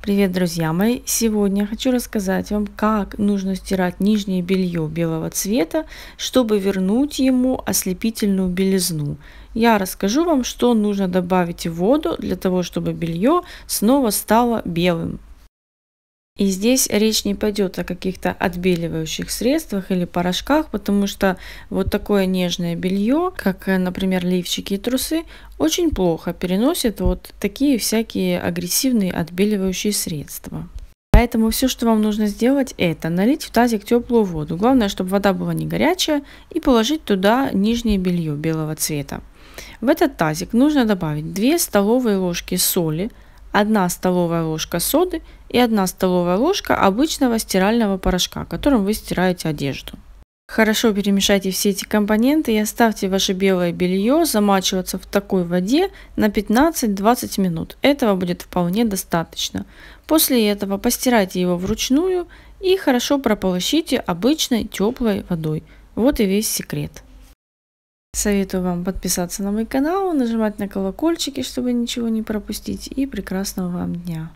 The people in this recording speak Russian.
Привет, друзья мои! Сегодня я хочу рассказать вам, как нужно стирать нижнее белье белого цвета, чтобы вернуть ему ослепительную белизну. Я расскажу вам, что нужно добавить в воду для того, чтобы белье снова стало белым. И здесь речь не пойдет о каких-то отбеливающих средствах или порошках, потому что вот такое нежное белье, как, э, например, лифчики и трусы, очень плохо переносит вот такие всякие агрессивные отбеливающие средства. Поэтому все, что вам нужно сделать, это налить в тазик теплую воду. Главное, чтобы вода была не горячая, и положить туда нижнее белье белого цвета. В этот тазик нужно добавить 2 столовые ложки соли, 1 столовая ложка соды и 1 столовая ложка обычного стирального порошка, которым вы стираете одежду. Хорошо перемешайте все эти компоненты и оставьте ваше белое белье замачиваться в такой воде на 15-20 минут. Этого будет вполне достаточно. После этого постирайте его вручную и хорошо прополощите обычной теплой водой. Вот и весь секрет. Советую вам подписаться на мой канал, нажимать на колокольчики, чтобы ничего не пропустить. И прекрасного вам дня!